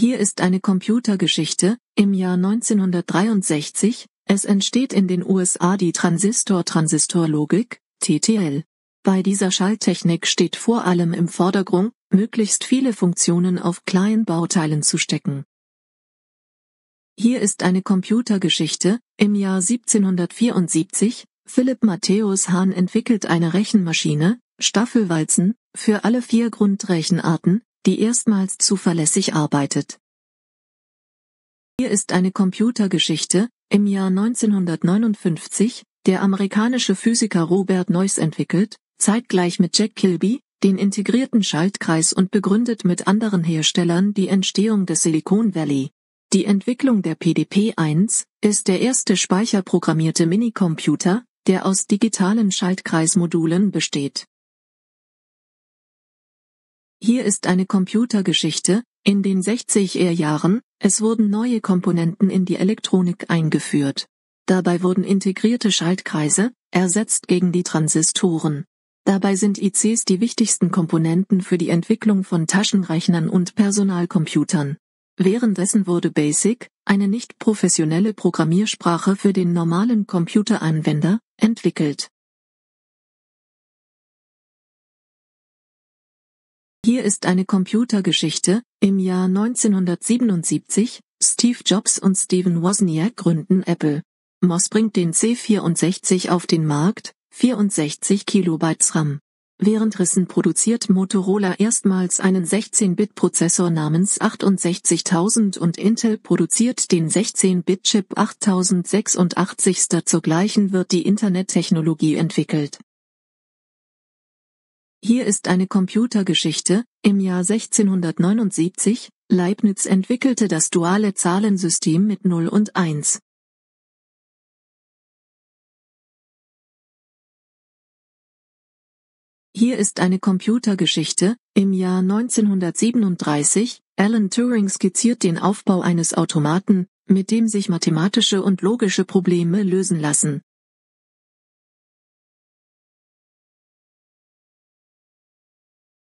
Hier ist eine Computergeschichte, im Jahr 1963, es entsteht in den USA die Transistor-Transistor-Logik, TTL. Bei dieser Schalltechnik steht vor allem im Vordergrund, möglichst viele Funktionen auf kleinen Bauteilen zu stecken. Hier ist eine Computergeschichte, im Jahr 1774, Philipp Matthäus Hahn entwickelt eine Rechenmaschine, Staffelwalzen, für alle vier Grundrechenarten, die erstmals zuverlässig arbeitet. Hier ist eine Computergeschichte, im Jahr 1959, der amerikanische Physiker Robert Neuss entwickelt, zeitgleich mit Jack Kilby, den integrierten Schaltkreis und begründet mit anderen Herstellern die Entstehung des Silicon Valley. Die Entwicklung der PDP-1 ist der erste speicherprogrammierte Minicomputer, der aus digitalen Schaltkreismodulen besteht. Hier ist eine Computergeschichte, in den 60er Jahren, es wurden neue Komponenten in die Elektronik eingeführt. Dabei wurden integrierte Schaltkreise, ersetzt gegen die Transistoren. Dabei sind ICs die wichtigsten Komponenten für die Entwicklung von Taschenrechnern und Personalcomputern. Währenddessen wurde BASIC, eine nicht professionelle Programmiersprache für den normalen Computeranwender, entwickelt. Hier ist eine Computergeschichte. Im Jahr 1977, Steve Jobs und Steven Wozniak gründen Apple. Moss bringt den C64 auf den Markt, 64 Kilobytes RAM. Während Rissen produziert Motorola erstmals einen 16-Bit-Prozessor namens 68000 und Intel produziert den 16-Bit-Chip 8086. Zur gleichen wird die Internettechnologie entwickelt. Hier ist eine Computergeschichte. Im Jahr 1679, Leibniz entwickelte das duale Zahlensystem mit 0 und 1. Hier ist eine Computergeschichte. Im Jahr 1937, Alan Turing skizziert den Aufbau eines Automaten, mit dem sich mathematische und logische Probleme lösen lassen.